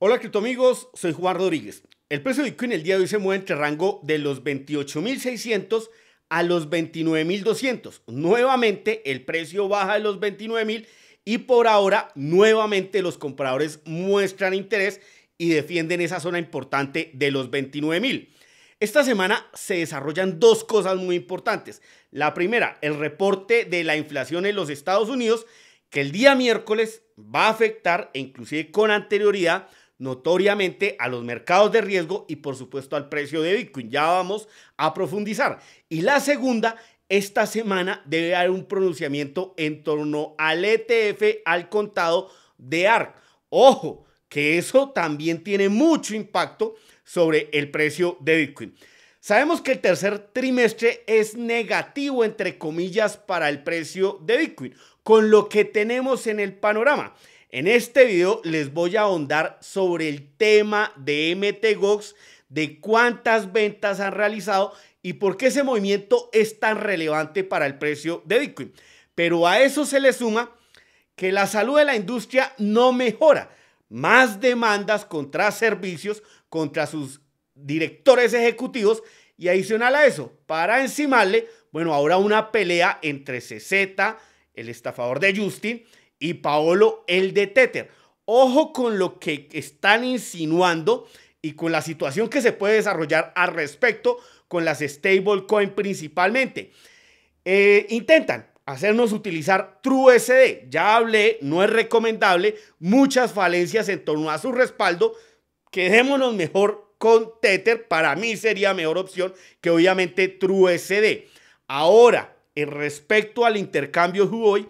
Hola amigos, soy Juan Rodríguez. El precio de Bitcoin el día de hoy se mueve entre rango de los 28.600 a los 29.200. Nuevamente el precio baja de los 29.000 y por ahora nuevamente los compradores muestran interés y defienden esa zona importante de los 29.000. Esta semana se desarrollan dos cosas muy importantes. La primera, el reporte de la inflación en los Estados Unidos, que el día miércoles va a afectar, e inclusive con anterioridad, notoriamente a los mercados de riesgo y por supuesto al precio de Bitcoin. Ya vamos a profundizar. Y la segunda, esta semana debe haber un pronunciamiento en torno al ETF, al contado de ARC. Ojo, que eso también tiene mucho impacto sobre el precio de Bitcoin. Sabemos que el tercer trimestre es negativo, entre comillas, para el precio de Bitcoin, con lo que tenemos en el panorama. En este video les voy a ahondar sobre el tema de MTGOX, de cuántas ventas han realizado y por qué ese movimiento es tan relevante para el precio de Bitcoin. Pero a eso se le suma que la salud de la industria no mejora. Más demandas contra servicios, contra sus directores ejecutivos y adicional a eso, para encimarle, bueno, ahora una pelea entre CZ, el estafador de Justin, y Paolo el de Tether Ojo con lo que están insinuando y con la situación que se puede desarrollar al respecto con las stablecoin principalmente. Eh, intentan hacernos utilizar TrueSD. Ya hablé, no es recomendable, muchas falencias en torno a su respaldo. Quedémonos mejor con Tether, para mí sería mejor opción que obviamente TrueSD. Ahora, en respecto al intercambio hoy,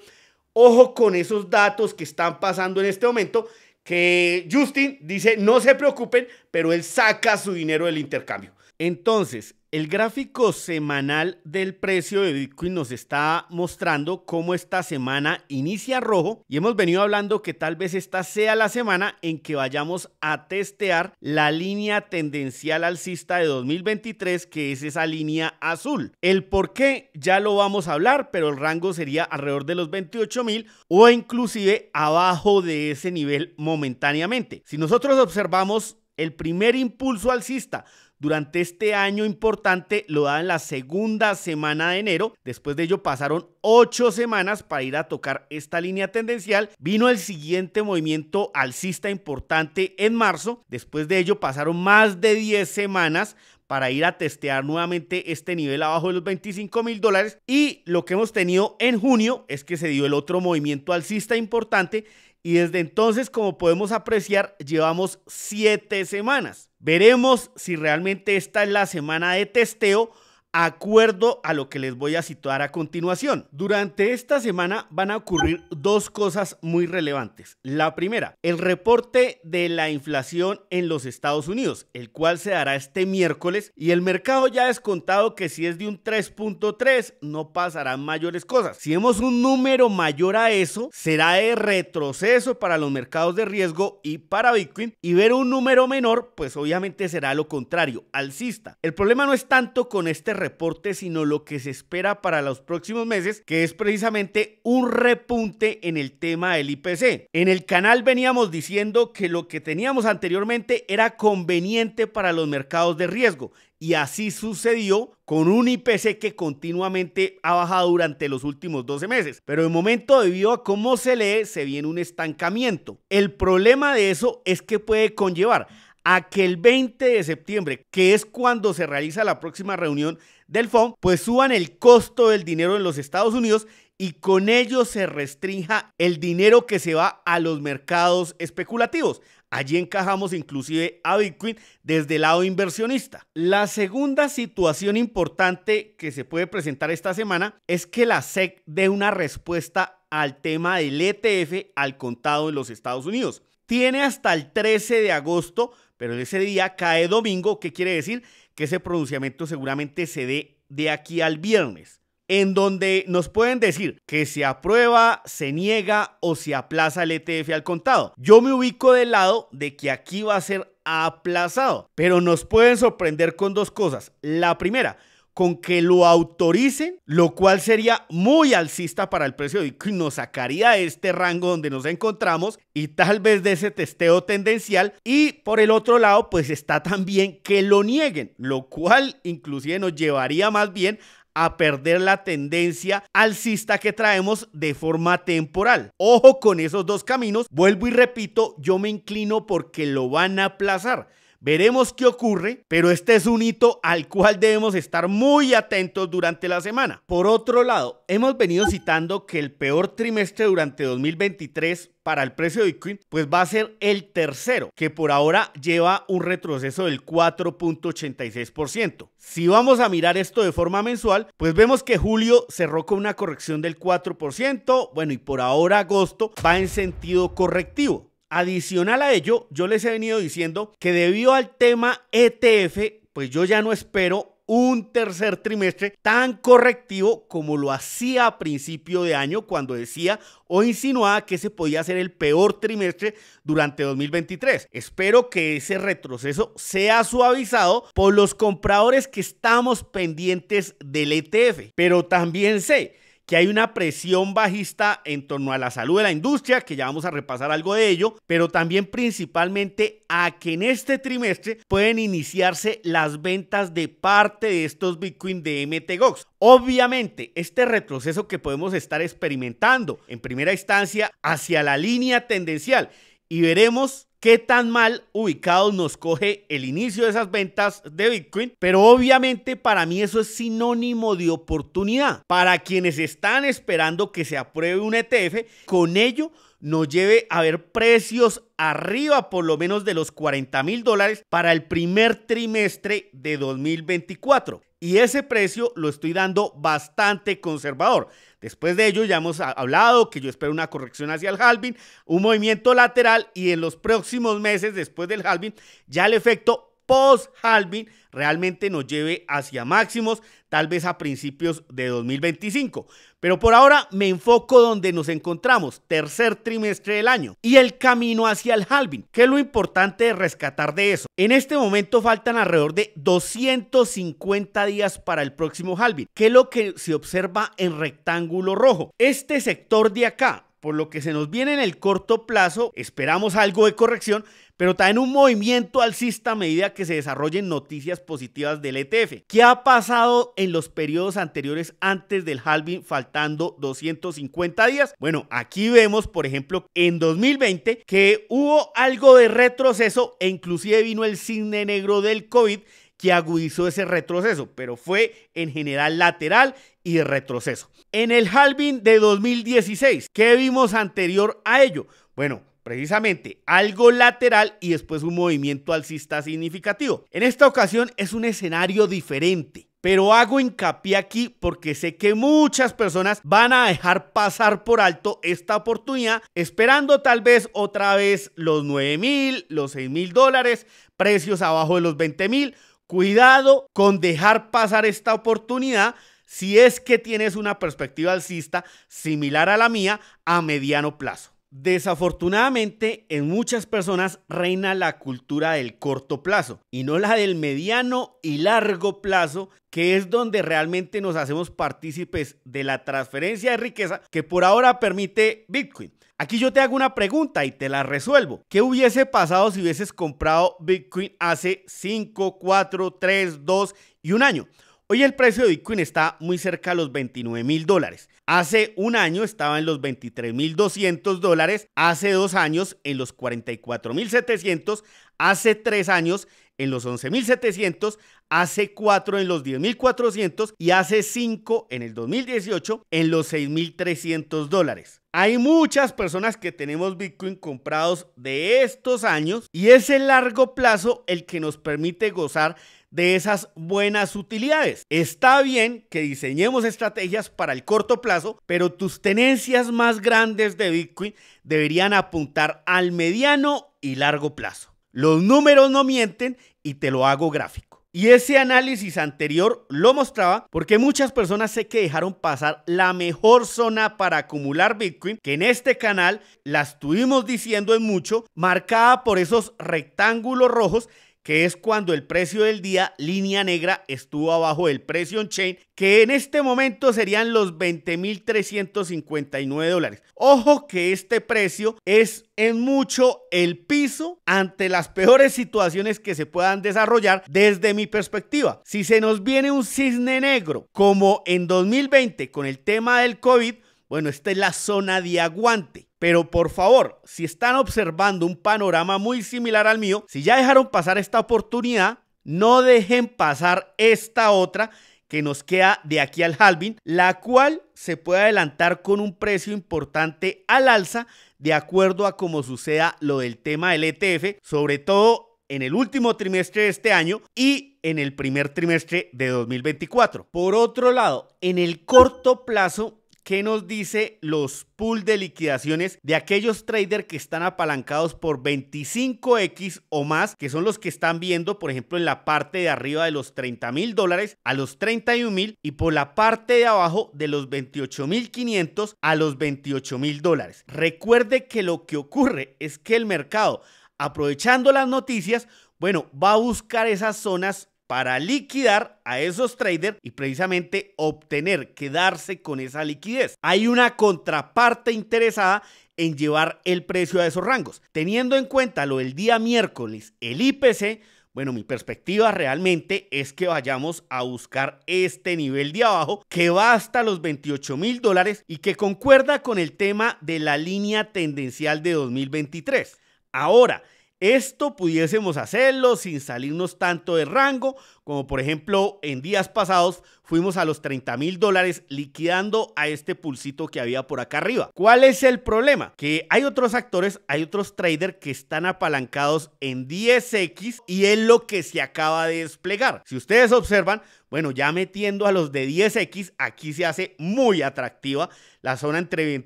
Ojo con esos datos que están pasando en este momento, que Justin dice, no se preocupen, pero él saca su dinero del intercambio. Entonces, el gráfico semanal del precio de Bitcoin nos está mostrando cómo esta semana inicia rojo y hemos venido hablando que tal vez esta sea la semana en que vayamos a testear la línea tendencial alcista de 2023 que es esa línea azul. El por qué ya lo vamos a hablar, pero el rango sería alrededor de los 28 mil o inclusive abajo de ese nivel momentáneamente. Si nosotros observamos el primer impulso alcista, durante este año importante lo da en la segunda semana de enero. Después de ello pasaron ocho semanas para ir a tocar esta línea tendencial. Vino el siguiente movimiento alcista importante en marzo. Después de ello pasaron más de 10 semanas para ir a testear nuevamente este nivel abajo de los 25 mil dólares. Y lo que hemos tenido en junio es que se dio el otro movimiento alcista importante y desde entonces, como podemos apreciar, llevamos siete semanas. Veremos si realmente esta es la semana de testeo acuerdo a lo que les voy a situar a continuación. Durante esta semana van a ocurrir dos cosas muy relevantes. La primera, el reporte de la inflación en los Estados Unidos, el cual se dará este miércoles y el mercado ya ha descontado que si es de un 3.3 no pasarán mayores cosas. Si hemos un número mayor a eso, será de retroceso para los mercados de riesgo y para Bitcoin y ver un número menor, pues obviamente será lo contrario, alcista. El problema no es tanto con este reporte, sino lo que se espera para los próximos meses, que es precisamente un repunte en el tema del IPC. En el canal veníamos diciendo que lo que teníamos anteriormente era conveniente para los mercados de riesgo. Y así sucedió con un IPC que continuamente ha bajado durante los últimos 12 meses. Pero de momento, debido a cómo se lee, se viene un estancamiento. El problema de eso es que puede conllevar a que el 20 de septiembre, que es cuando se realiza la próxima reunión del FOM, pues suban el costo del dinero en los Estados Unidos y con ello se restrinja el dinero que se va a los mercados especulativos. Allí encajamos inclusive a Bitcoin desde el lado inversionista. La segunda situación importante que se puede presentar esta semana es que la SEC dé una respuesta al tema del ETF al contado en los Estados Unidos. Tiene hasta el 13 de agosto pero ese día cae domingo, ¿qué quiere decir? Que ese pronunciamiento seguramente se dé de aquí al viernes, en donde nos pueden decir que se aprueba, se niega o se aplaza el ETF al contado. Yo me ubico del lado de que aquí va a ser aplazado, pero nos pueden sorprender con dos cosas. La primera, con que lo autoricen, lo cual sería muy alcista para el precio y nos sacaría de este rango donde nos encontramos y tal vez de ese testeo tendencial. Y por el otro lado, pues está también que lo nieguen, lo cual inclusive nos llevaría más bien a perder la tendencia alcista que traemos de forma temporal. Ojo con esos dos caminos, vuelvo y repito, yo me inclino porque lo van a aplazar. Veremos qué ocurre, pero este es un hito al cual debemos estar muy atentos durante la semana. Por otro lado, hemos venido citando que el peor trimestre durante 2023 para el precio de Bitcoin, pues va a ser el tercero, que por ahora lleva un retroceso del 4.86%. Si vamos a mirar esto de forma mensual, pues vemos que julio cerró con una corrección del 4%, bueno, y por ahora agosto va en sentido correctivo. Adicional a ello, yo les he venido diciendo que debido al tema ETF, pues yo ya no espero un tercer trimestre tan correctivo como lo hacía a principio de año cuando decía o insinuaba que se podía ser el peor trimestre durante 2023. Espero que ese retroceso sea suavizado por los compradores que estamos pendientes del ETF, pero también sé que hay una presión bajista en torno a la salud de la industria, que ya vamos a repasar algo de ello, pero también principalmente a que en este trimestre pueden iniciarse las ventas de parte de estos Bitcoin de MTGOX. Obviamente, este retroceso que podemos estar experimentando en primera instancia hacia la línea tendencial y veremos qué tan mal ubicados nos coge el inicio de esas ventas de Bitcoin, pero obviamente para mí eso es sinónimo de oportunidad. Para quienes están esperando que se apruebe un ETF, con ello nos lleve a ver precios arriba por lo menos de los 40 mil dólares para el primer trimestre de 2024. Y ese precio lo estoy dando bastante conservador. Después de ello ya hemos hablado que yo espero una corrección hacia el halving, un movimiento lateral y en los próximos meses después del halving ya el efecto post-halving realmente nos lleve hacia máximos, tal vez a principios de 2025. Pero por ahora me enfoco donde nos encontramos, tercer trimestre del año, y el camino hacia el halving, que es lo importante de rescatar de eso. En este momento faltan alrededor de 250 días para el próximo halving, que es lo que se observa en rectángulo rojo. Este sector de acá, por lo que se nos viene en el corto plazo, esperamos algo de corrección, pero también un movimiento alcista a medida que se desarrollen noticias positivas del ETF. ¿Qué ha pasado en los periodos anteriores antes del halving faltando 250 días? Bueno, aquí vemos, por ejemplo, en 2020 que hubo algo de retroceso e inclusive vino el cisne negro del COVID que agudizó ese retroceso, pero fue en general lateral y retroceso. En el halving de 2016, ¿qué vimos anterior a ello? Bueno, precisamente algo lateral y después un movimiento alcista significativo. En esta ocasión es un escenario diferente. Pero hago hincapié aquí porque sé que muchas personas van a dejar pasar por alto esta oportunidad, esperando tal vez otra vez los 9 mil, los seis mil dólares, precios abajo de los 20 mil Cuidado con dejar pasar esta oportunidad si es que tienes una perspectiva alcista similar a la mía a mediano plazo. Desafortunadamente, en muchas personas reina la cultura del corto plazo y no la del mediano y largo plazo, que es donde realmente nos hacemos partícipes de la transferencia de riqueza que por ahora permite Bitcoin. Aquí yo te hago una pregunta y te la resuelvo. ¿Qué hubiese pasado si hubieses comprado Bitcoin hace 5, 4, 3, 2 y un año? Hoy el precio de Bitcoin está muy cerca de los 29 mil dólares. Hace un año estaba en los 23.200 dólares, hace dos años en los 44.700, hace tres años en los 11.700, hace cuatro en los 10.400 y hace cinco en el 2018 en los 6.300 dólares. Hay muchas personas que tenemos Bitcoin comprados de estos años y es el largo plazo el que nos permite gozar de esas buenas utilidades. Está bien que diseñemos estrategias para el corto plazo, pero tus tenencias más grandes de Bitcoin deberían apuntar al mediano y largo plazo. Los números no mienten y te lo hago gráfico. Y ese análisis anterior lo mostraba porque muchas personas sé que dejaron pasar la mejor zona para acumular Bitcoin, que en este canal la estuvimos diciendo en mucho, marcada por esos rectángulos rojos que es cuando el precio del día línea negra estuvo abajo del precio on chain, que en este momento serían los 20.359 dólares. Ojo que este precio es en mucho el piso ante las peores situaciones que se puedan desarrollar desde mi perspectiva. Si se nos viene un cisne negro como en 2020 con el tema del COVID, bueno, esta es la zona de aguante. Pero por favor, si están observando un panorama muy similar al mío, si ya dejaron pasar esta oportunidad, no dejen pasar esta otra que nos queda de aquí al halving, la cual se puede adelantar con un precio importante al alza de acuerdo a cómo suceda lo del tema del ETF, sobre todo en el último trimestre de este año y en el primer trimestre de 2024. Por otro lado, en el corto plazo ¿Qué nos dice los pool de liquidaciones de aquellos traders que están apalancados por 25x o más, que son los que están viendo, por ejemplo, en la parte de arriba de los 30 mil dólares a los 31 mil y por la parte de abajo de los 28 mil 500 a los 28 mil dólares? Recuerde que lo que ocurre es que el mercado, aprovechando las noticias, bueno, va a buscar esas zonas para liquidar a esos traders y precisamente obtener, quedarse con esa liquidez. Hay una contraparte interesada en llevar el precio a esos rangos. Teniendo en cuenta lo del día miércoles, el IPC, bueno, mi perspectiva realmente es que vayamos a buscar este nivel de abajo que va hasta los 28 mil dólares y que concuerda con el tema de la línea tendencial de 2023. Ahora, esto pudiésemos hacerlo sin salirnos tanto de rango, como por ejemplo en días pasados fuimos a los 30 mil dólares liquidando a este pulsito que había por acá arriba. ¿Cuál es el problema? Que hay otros actores, hay otros traders que están apalancados en 10x y es lo que se acaba de desplegar. Si ustedes observan, bueno, ya metiendo a los de 10X, aquí se hace muy atractiva la zona entre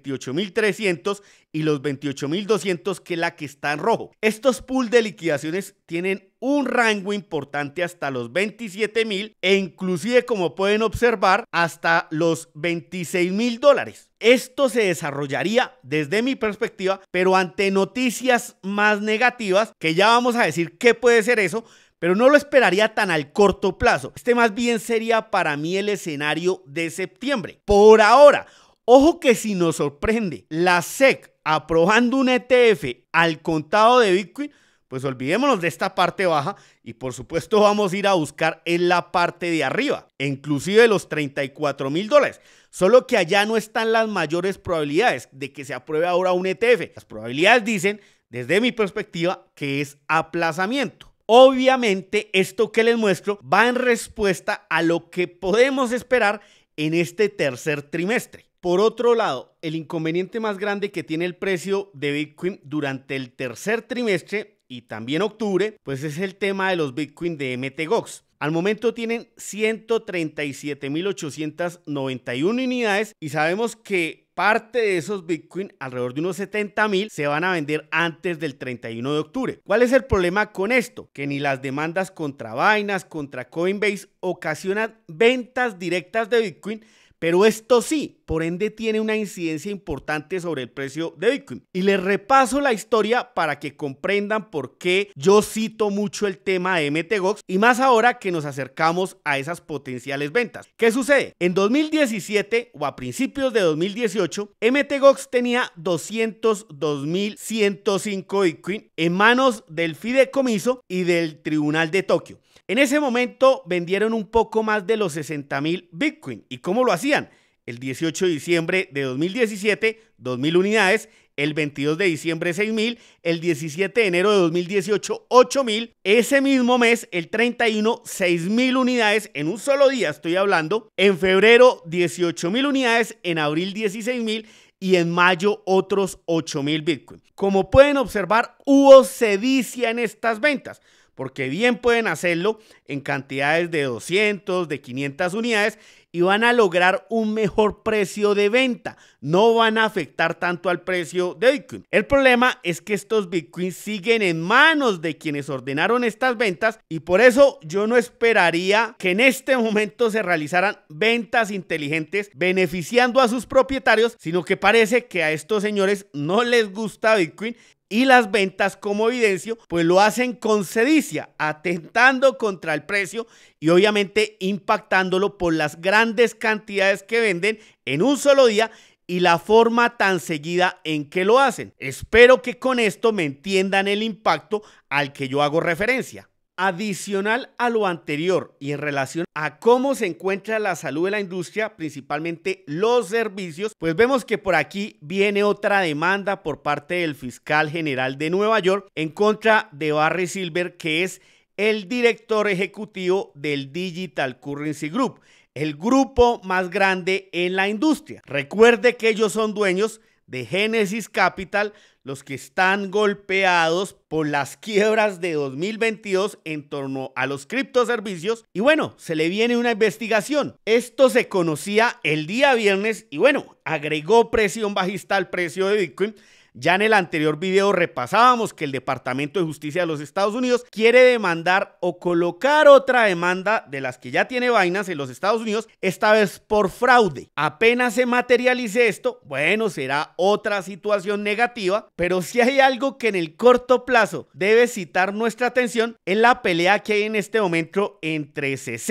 28.300 y los 28.200, que es la que está en rojo. Estos pools de liquidaciones tienen un rango importante hasta los 27.000 e inclusive, como pueden observar, hasta los 26.000 dólares. Esto se desarrollaría desde mi perspectiva, pero ante noticias más negativas, que ya vamos a decir qué puede ser eso, pero no lo esperaría tan al corto plazo. Este más bien sería para mí el escenario de septiembre. Por ahora, ojo que si nos sorprende la SEC aprobando un ETF al contado de Bitcoin, pues olvidémonos de esta parte baja y por supuesto vamos a ir a buscar en la parte de arriba, inclusive los 34 mil dólares. Solo que allá no están las mayores probabilidades de que se apruebe ahora un ETF. Las probabilidades dicen, desde mi perspectiva, que es aplazamiento. Obviamente, esto que les muestro va en respuesta a lo que podemos esperar en este tercer trimestre. Por otro lado, el inconveniente más grande que tiene el precio de Bitcoin durante el tercer trimestre y también octubre, pues es el tema de los Bitcoin de MTGOX. Al momento tienen 137.891 unidades y sabemos que parte de esos Bitcoin, alrededor de unos 70 mil, se van a vender antes del 31 de octubre. ¿Cuál es el problema con esto? Que ni las demandas contra Binance, contra Coinbase ocasionan ventas directas de Bitcoin, pero esto sí, por ende tiene una incidencia importante sobre el precio de Bitcoin. Y les repaso la historia para que comprendan por qué yo cito mucho el tema de MTGOX y más ahora que nos acercamos a esas potenciales ventas. ¿Qué sucede? En 2017 o a principios de 2018, MTGOX tenía 202.105 Bitcoin en manos del fideicomiso y del Tribunal de Tokio. En ese momento vendieron un poco más de los 60.000 Bitcoin. ¿Y cómo lo hacían? el 18 de diciembre de 2017, 2.000 unidades, el 22 de diciembre 6.000, el 17 de enero de 2018 8.000, ese mismo mes, el 31, 6.000 unidades en un solo día estoy hablando, en febrero 18.000 unidades, en abril 16.000 y en mayo otros 8.000 Bitcoin. Como pueden observar, hubo sedicia en estas ventas porque bien pueden hacerlo en cantidades de 200, de 500 unidades y van a lograr un mejor precio de venta. No van a afectar tanto al precio de Bitcoin. El problema es que estos Bitcoins siguen en manos de quienes ordenaron estas ventas y por eso yo no esperaría que en este momento se realizaran ventas inteligentes beneficiando a sus propietarios, sino que parece que a estos señores no les gusta Bitcoin y las ventas como evidencio, pues lo hacen con sedicia, atentando contra el precio y obviamente impactándolo por las grandes cantidades que venden en un solo día y la forma tan seguida en que lo hacen. Espero que con esto me entiendan el impacto al que yo hago referencia. Adicional a lo anterior y en relación a cómo se encuentra la salud de la industria, principalmente los servicios, pues vemos que por aquí viene otra demanda por parte del fiscal general de Nueva York en contra de Barry Silver, que es el director ejecutivo del Digital Currency Group, el grupo más grande en la industria. Recuerde que ellos son dueños de Genesis Capital los que están golpeados por las quiebras de 2022 en torno a los criptoservicios. Y bueno, se le viene una investigación. Esto se conocía el día viernes y bueno, agregó presión bajista al precio de Bitcoin ya en el anterior video repasábamos que el Departamento de Justicia de los Estados Unidos quiere demandar o colocar otra demanda de las que ya tiene vainas en los Estados Unidos, esta vez por fraude. Apenas se materialice esto, bueno, será otra situación negativa, pero si hay algo que en el corto plazo debe citar nuestra atención es la pelea que hay en este momento entre CZ,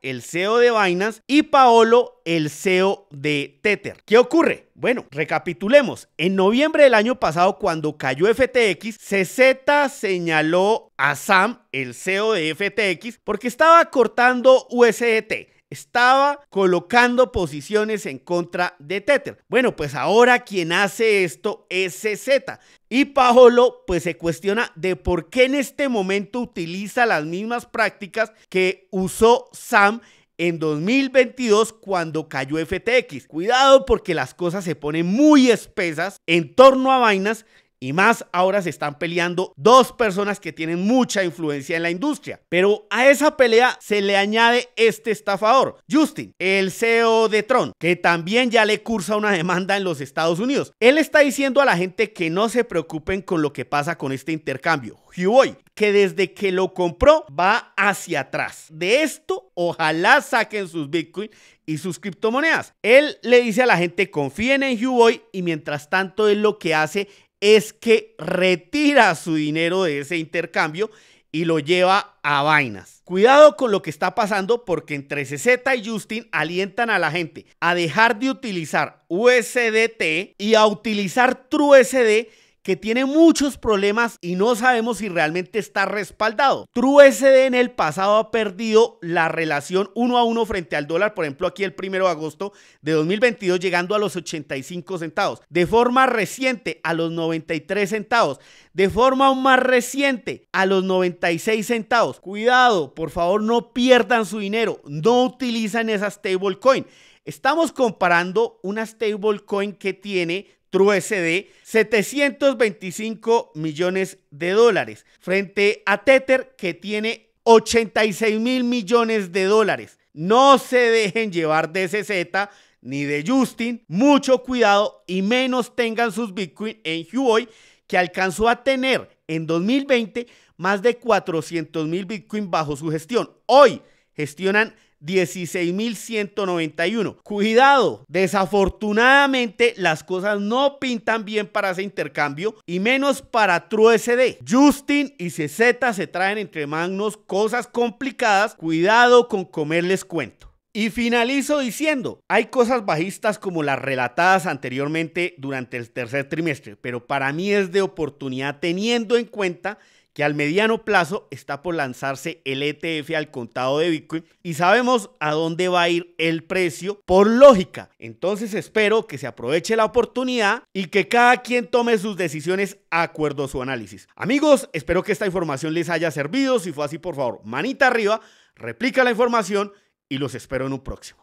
el CEO de vainas, y Paolo, el CEO de Tether. ¿Qué ocurre? Bueno, recapitulemos. En noviembre del año pasado, cuando cayó FTX, CZ señaló a Sam, el CEO de FTX, porque estaba cortando USDT estaba colocando posiciones en contra de Tether. Bueno, pues ahora quien hace esto es CZ. Y Paolo pues se cuestiona de por qué en este momento utiliza las mismas prácticas que usó Sam en 2022 cuando cayó FTX. Cuidado porque las cosas se ponen muy espesas en torno a vainas y más ahora se están peleando dos personas que tienen mucha influencia en la industria. Pero a esa pelea se le añade este estafador, Justin, el CEO de Tron, que también ya le cursa una demanda en los Estados Unidos. Él está diciendo a la gente que no se preocupen con lo que pasa con este intercambio. Huboy, que desde que lo compró va hacia atrás. De esto, ojalá saquen sus Bitcoin y sus criptomonedas. Él le dice a la gente confíen en Huboy y mientras tanto es lo que hace es que retira su dinero de ese intercambio y lo lleva a vainas. Cuidado con lo que está pasando porque entre CZ y Justin alientan a la gente a dejar de utilizar USDT y a utilizar TrueSD que tiene muchos problemas y no sabemos si realmente está respaldado. SD en el pasado ha perdido la relación uno a uno frente al dólar, por ejemplo aquí el 1 de agosto de 2022 llegando a los 85 centavos, de forma reciente a los 93 centavos, de forma aún más reciente a los 96 centavos. Cuidado, por favor no pierdan su dinero, no utilizan esa stablecoin. Estamos comparando una stablecoin que tiene True de 725 millones de dólares frente a Tether que tiene 86 mil millones de dólares. No se dejen llevar de CZ ni de Justin. Mucho cuidado y menos tengan sus Bitcoin en Huoy que alcanzó a tener en 2020 más de 400 mil Bitcoin bajo su gestión. Hoy gestionan 16.191. Cuidado, desafortunadamente las cosas no pintan bien para ese intercambio y menos para TrueCD. Justin y CZ se traen entre manos cosas complicadas. Cuidado con comerles cuento. Y finalizo diciendo, hay cosas bajistas como las relatadas anteriormente durante el tercer trimestre, pero para mí es de oportunidad teniendo en cuenta que al mediano plazo está por lanzarse el ETF al contado de Bitcoin y sabemos a dónde va a ir el precio por lógica. Entonces espero que se aproveche la oportunidad y que cada quien tome sus decisiones a acuerdo a su análisis. Amigos, espero que esta información les haya servido. Si fue así, por favor, manita arriba, replica la información y los espero en un próximo.